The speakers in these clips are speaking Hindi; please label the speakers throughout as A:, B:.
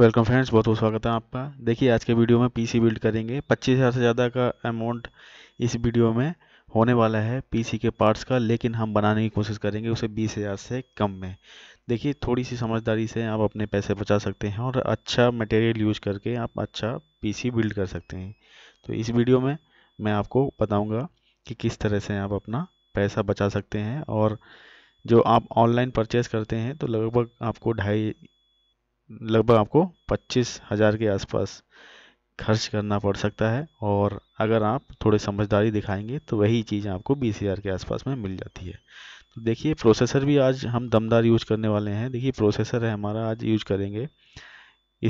A: वेलकम फ्रेंड्स बहुत बहुत स्वागत है आपका देखिए आज के वीडियो में पीसी बिल्ड करेंगे पच्चीस हज़ार से ज़्यादा का अमाउंट इस वीडियो में होने वाला है पीसी के पार्ट्स का लेकिन हम बनाने की कोशिश करेंगे उसे बीस हज़ार से कम में देखिए थोड़ी सी समझदारी से आप अपने पैसे बचा सकते हैं और अच्छा मटेरियल यूज करके आप अच्छा पी बिल्ड कर सकते हैं तो इस वीडियो में मैं आपको बताऊँगा कि किस तरह से आप अपना पैसा बचा सकते हैं और जो आप ऑनलाइन परचेस करते हैं तो लगभग आपको ढाई लगभग आपको पच्चीस हज़ार के आसपास खर्च करना पड़ सकता है और अगर आप थोड़े समझदारी दिखाएंगे तो वही चीज़ आपको बीस हज़ार के आसपास में मिल जाती है तो देखिए प्रोसेसर भी आज हम दमदार यूज करने वाले हैं देखिए प्रोसेसर है हमारा आज यूज करेंगे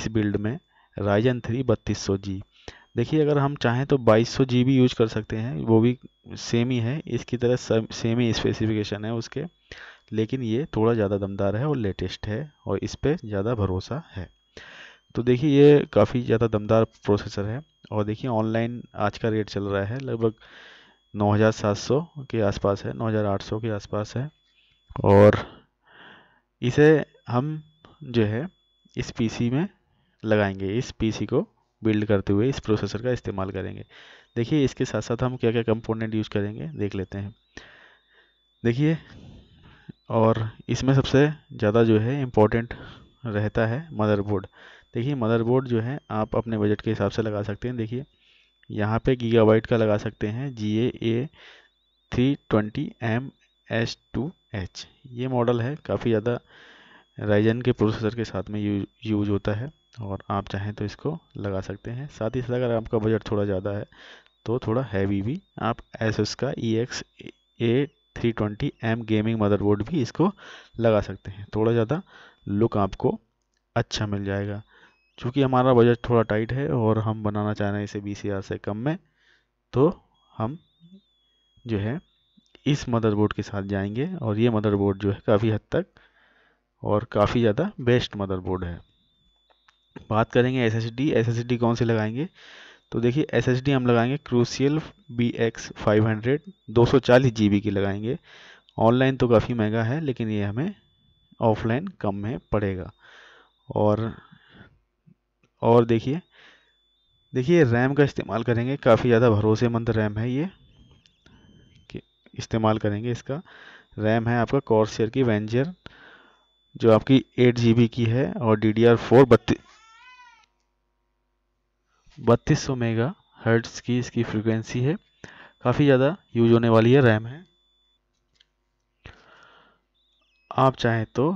A: इस बिल्ड में राइजन थ्री बत्तीस सौ जी देखिए अगर हम चाहें तो बाईस सौ जी भी यूज कर सकते हैं वो भी सेम ही है इसकी तरह सेम ही स्पेसिफिकेशन है उसके लेकिन ये थोड़ा ज़्यादा दमदार है और लेटेस्ट है और इस पर ज़्यादा भरोसा है तो देखिए ये काफ़ी ज़्यादा दमदार प्रोसेसर है और देखिए ऑनलाइन आज का रेट चल रहा है लगभग 9700 के आसपास है 9800 के आसपास है और इसे हम जो है इस पीसी में लगाएंगे इस पीसी को बिल्ड करते हुए इस प्रोसेसर का इस्तेमाल करेंगे देखिए इसके साथ साथ हम क्या क्या कंपोनेंट यूज़ करेंगे देख लेते हैं देखिए और इसमें सबसे ज़्यादा जो है इम्पोर्टेंट रहता है मदरबोर्ड देखिए मदरबोर्ड जो है आप अपने बजट के हिसाब से लगा सकते हैं देखिए यहाँ पे गीगाबाइट का लगा सकते हैं जी A A three twenty M S two H ये मॉडल है काफ़ी ज़्यादा राइजन के प्रोसेसर के साथ में यू, यूज होता है और आप चाहें तो इसको लगा सकते हैं साथ ही साथ अगर आपका बजट थोड़ा ज़्यादा है तो थोड़ा हैवी भी आप एस एस का E X A three twenty M gaming motherboard भी इसको लगा सकते हैं थोड़ा ज़्यादा लुक आपको अच्छा मिल जाएगा चूँकि हमारा बजट थोड़ा टाइट है और हम बनाना चाह रहे हैं इसे बीस हज़ार से कम में तो हम जो है इस मदरबोर्ड के साथ जाएंगे और ये मदरबोर्ड जो है काफ़ी हद तक और काफ़ी ज़्यादा बेस्ट मदरबोर्ड है बात करेंगे S S D S S D कौन सी लगाएंगे तो देखिए एस हम लगाएंगे crucial B X five hundred दो सौ चालीस जी बी की लगाएंगे ऑनलाइन तो काफ़ी महंगा है लेकिन ये हमें ऑफलाइन कम में पड़ेगा और और देखिए देखिए रैम का इस्तेमाल करेंगे काफ़ी ज़्यादा भरोसेमंद रैम है ये इस्तेमाल करेंगे इसका रैम है आपका कॉर्सियर की वेंजर जो आपकी एट जी की है और डी डी आर फोर बत्तीस बत्तीस सौ मेगा हर्ट्स की इसकी फ्रिक्वेंसी है काफ़ी ज़्यादा यूज होने वाली है रैम है आप चाहें तो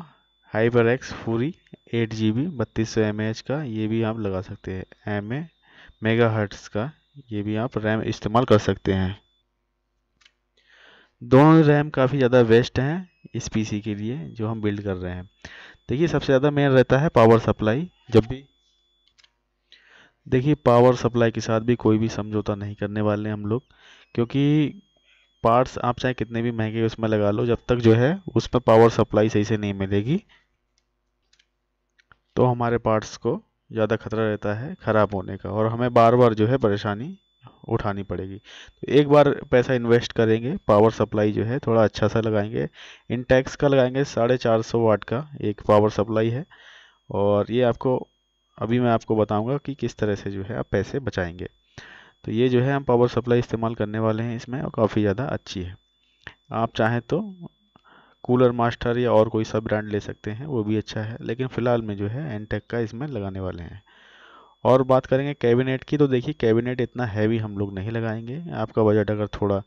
A: hyper X fury eight G B बत्तीस सौ एम एच का ये भी आप लगा सकते हैं एम ए मेगा हर्ट्स का ये भी आप रैम इस्तेमाल कर सकते हैं दोनों रैम काफ़ी ज़्यादा वेस्ट हैं इस पीसी के लिए जो हम बिल्ड कर रहे हैं देखिए सबसे ज़्यादा मेन रहता है पावर सप्लाई जब भी देखिए पावर सप्लाई के साथ भी कोई भी समझौता नहीं करने वाले हम लोग क्योंकि पार्ट्स आप चाहे कितने भी महंगे उसमें लगा लो जब तक जो है उसमें पावर सप्लाई सही से नहीं मिलेगी तो हमारे पार्ट्स को ज़्यादा खतरा रहता है ख़राब होने का और हमें बार बार जो है परेशानी उठानी पड़ेगी तो एक बार पैसा इन्वेस्ट करेंगे पावर सप्लाई जो है थोड़ा अच्छा सा लगाएंगे इन का लगाएंगे साढ़े चार सौ वाट का एक पावर सप्लाई है और ये आपको अभी मैं आपको बताऊंगा कि किस तरह से जो है आप पैसे बचाएंगे तो ये जो है हम पावर सप्लाई इस्तेमाल करने वाले हैं इसमें और काफ़ी ज़्यादा अच्छी है आप चाहें तो कूलर मास्टर या और कोई सा ब्रांड ले सकते हैं वो भी अच्छा है लेकिन फ़िलहाल में जो है एनटेक e का इसमें लगाने वाले हैं और बात करेंगे कैबिनेट की तो देखिए कैबिनेट इतना हैवी हम लोग नहीं लगाएंगे आपका बजट अगर थोड़ा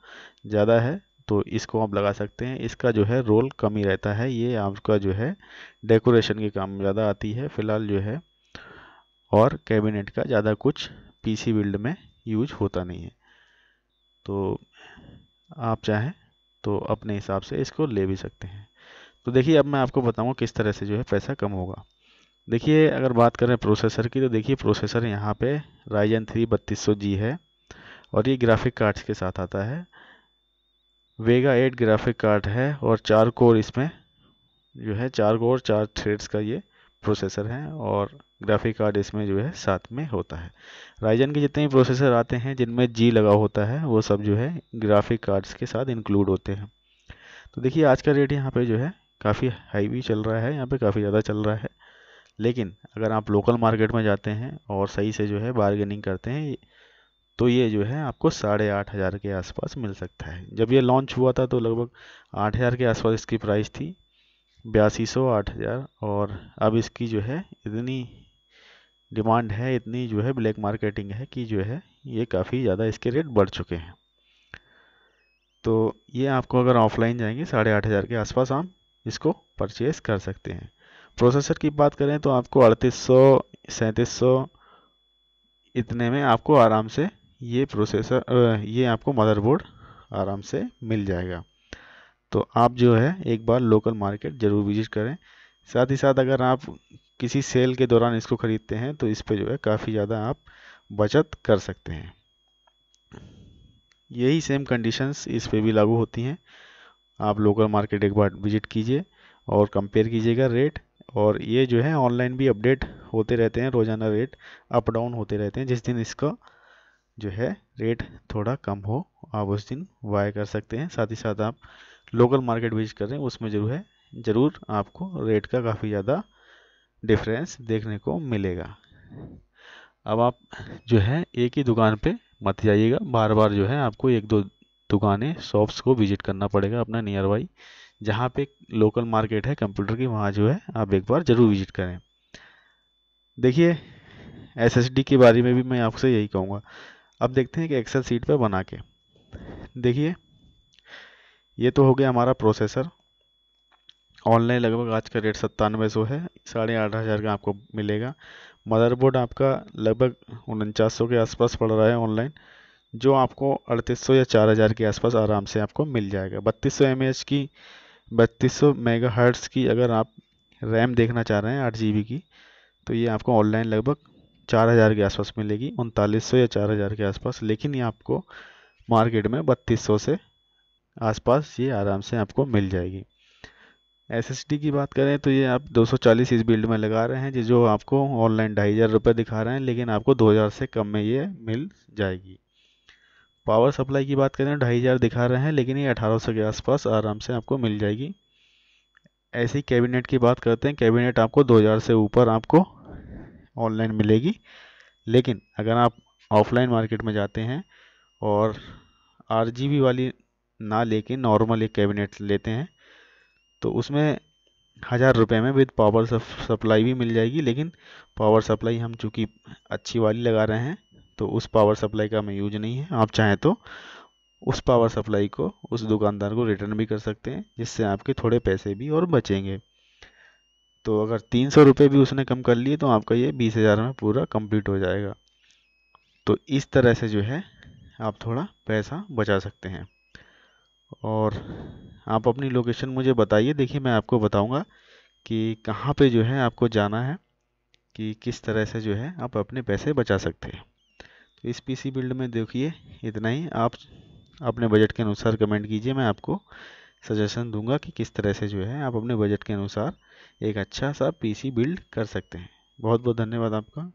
A: ज़्यादा है तो इसको आप लगा सकते हैं इसका जो है रोल कम ही रहता है ये आपका जो है डेकोरेशन के काम ज़्यादा आती है फ़िलहाल जो है और कैबिनेट का ज़्यादा कुछ पीसी बिल्ड में यूज होता नहीं है तो आप चाहें तो अपने हिसाब से इसको ले भी सकते हैं तो देखिए अब मैं आपको बताऊँगा किस तरह से जो है पैसा कम होगा देखिए अगर बात करें प्रोसेसर की तो देखिए प्रोसेसर यहाँ पे राइजन थ्री बत्तीस सौ जी है और ये ग्राफिक कार्ड्स के साथ आता है वेगा एट ग्राफिक कार्ड है और चार कोर इसमें जो है चार कोर चार थ्रेड्स का ये प्रोसेसर हैं और ग्राफिक कार्ड इसमें जो है साथ में होता है राइजन के जितने भी प्रोसेसर आते हैं जिनमें जी लगा होता है वो सब जो है ग्राफिक कार्ड्स के साथ इंक्लूड होते हैं तो देखिए आज का रेट यहाँ पे जो है काफ़ी हाई भी चल रहा है यहाँ पे काफ़ी ज़्यादा चल रहा है लेकिन अगर आप लोकल मार्केट में जाते हैं और सही से जो है बारगेनिंग करते हैं तो ये जो है आपको साढ़े आठ हज़ार के आसपास मिल सकता है जब ये लॉन्च हुआ था तो लगभग आठ हज़ार के आसपास इसकी प्राइस थी बयासी सौ आठ हज़ार और अब इसकी जो है इतनी डिमांड है इतनी जो है ब्लैक मार्केटिंग है कि जो है ये काफ़ी ज़्यादा इसके रेट बढ़ चुके हैं तो ये आपको अगर ऑफलाइन जाएंगे साढ़े आठ हज़ार के आसपास आप इसको परचेज़ कर सकते हैं प्रोसेसर की बात करें तो आपको अड़तीस सौ सैंतीस सौ इतने में आपको आराम से ये प्रोसेसर ये आपको मदरबोर्ड आराम से मिल जाएगा तो आप जो है एक बार लोकल मार्केट ज़रूर विजिट करें साथ ही साथ अगर आप किसी सेल के दौरान इसको ख़रीदते हैं तो इस पर जो है काफ़ी ज़्यादा आप बचत कर सकते हैं यही सेम कंडीशंस इस पे भी लागू होती हैं आप लोकल मार्केट एक बार विजिट कीजिए और कंपेयर कीजिएगा रेट और ये जो है ऑनलाइन भी अपडेट होते रहते हैं रोज़ाना रेट अप डाउन होते रहते हैं जिस दिन इसका जो है रेट थोड़ा कम हो आप उस दिन बाय कर सकते हैं साथ ही साथ आप लोकल मार्केट विजिट कर रहे हैं उसमें जरूर है ज़रूर आपको रेट का काफ़ी ज़्यादा डिफरेंस देखने को मिलेगा अब आप जो है एक ही दुकान पे मत जाइएगा बार बार जो है आपको एक दो दुकानें शॉप्स को विजिट करना पड़ेगा अपना नियर बाई जहाँ पे लोकल मार्केट है कंप्यूटर की वहाँ जो है आप एक बार ज़रूर विजिट करें देखिए एसएसडी के बारे में भी मैं आपसे यही कहूँगा अब देखते हैं कि एक्सेल सीट पर बना के देखिए ये तो हो गया हमारा प्रोसेसर ऑनलाइन लगभग आज का रेट सत्तानवे सौ है साढ़े आठ हज़ार का आपको मिलेगा मदरबोर्ड आपका लगभग उनचास सौ के आसपास पड़ रहा है ऑनलाइन जो आपको अड़तीस सौ या चार हज़ार के आसपास आराम से आपको मिल जाएगा बत्तीस सौ एम एच की बत्तीस सौ मेगा हर्ट्स की अगर आप रैम देखना चाह रहे हैं आठ जी बी की तो ये आपको ऑनलाइन लगभग चार हज़ार के आसपास मिलेगी उनतालीस सौ या चार हज़ार के आसपास लेकिन ये आपको मार्केट में बत्तीस सौ से आसपास ये आराम से आपको मिल जाएगी एस की बात करें तो ये आप 240 इस बिल्ड में लगा रहे हैं जो जो आपको ऑनलाइन ढाई हज़ार रुपये दिखा रहे हैं लेकिन आपको 2000 से कम में ये मिल जाएगी पावर सप्लाई की बात करें ढाई हज़ार दिखा रहे हैं लेकिन ये 1800 के आसपास आराम से आपको मिल जाएगी ऐसी कैबिनेट की बात करते हैं कैबिनेट आपको 2000 से ऊपर आपको ऑनलाइन मिलेगी लेकिन अगर आप ऑफलाइन मार्केट में जाते हैं और आर वाली ना लेके नॉर्मल एक कैबिनेट लेते हैं तो उसमें हज़ार रुपये में विद पावर सप्लाई भी मिल जाएगी लेकिन पावर सप्लाई हम चूँकि अच्छी वाली लगा रहे हैं तो उस पावर सप्लाई का हमें यूज नहीं है आप चाहें तो उस पावर सप्लाई को उस दुकानदार को रिटर्न भी कर सकते हैं जिससे आपके थोड़े पैसे भी और बचेंगे तो अगर तीन सौ रुपये भी उसने कम कर लिए तो आपका ये बीस हज़ार में पूरा कंप्लीट हो जाएगा तो इस तरह से जो है आप थोड़ा पैसा बचा सकते हैं और आप अपनी लोकेशन मुझे बताइए देखिए मैं आपको बताऊंगा कि कहाँ पे जो है आपको जाना है कि किस तरह से जो है आप अपने पैसे बचा सकते हैं तो इस पीसी बिल्ड में देखिए इतना ही आप अपने बजट के अनुसार कमेंट कीजिए मैं आपको सजेशन दूंगा कि किस तरह से जो है आप अपने बजट के अनुसार एक अच्छा सा पीसी बिल्ड कर सकते हैं बहुत बहुत धन्यवाद आपका